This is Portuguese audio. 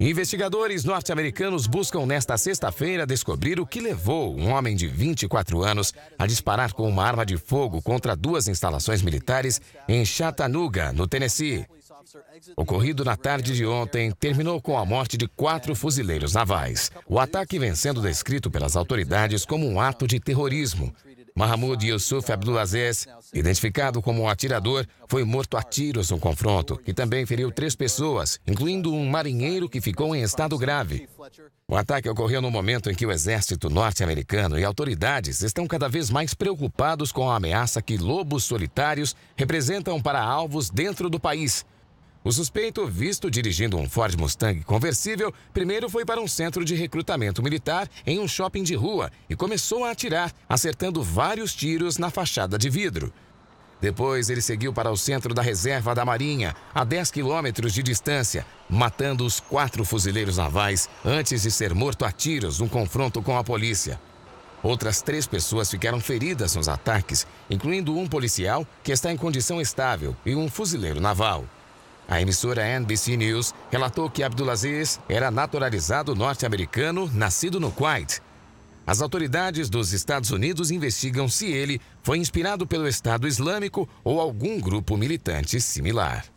Investigadores norte-americanos buscam nesta sexta-feira descobrir o que levou um homem de 24 anos a disparar com uma arma de fogo contra duas instalações militares em Chattanooga, no Tennessee. Ocorrido na tarde de ontem, terminou com a morte de quatro fuzileiros navais. O ataque vem sendo descrito pelas autoridades como um ato de terrorismo, Mahmoud Yusuf Abdulaziz, identificado como um atirador, foi morto a tiros no confronto, que também feriu três pessoas, incluindo um marinheiro que ficou em estado grave. O ataque ocorreu no momento em que o exército norte-americano e autoridades estão cada vez mais preocupados com a ameaça que lobos solitários representam para alvos dentro do país, o suspeito, visto dirigindo um Ford Mustang conversível, primeiro foi para um centro de recrutamento militar em um shopping de rua e começou a atirar, acertando vários tiros na fachada de vidro. Depois, ele seguiu para o centro da reserva da Marinha, a 10 quilômetros de distância, matando os quatro fuzileiros navais antes de ser morto a tiros num confronto com a polícia. Outras três pessoas ficaram feridas nos ataques, incluindo um policial que está em condição estável e um fuzileiro naval. A emissora NBC News relatou que Abdulaziz era naturalizado norte-americano, nascido no Kuwait. As autoridades dos Estados Unidos investigam se ele foi inspirado pelo Estado Islâmico ou algum grupo militante similar.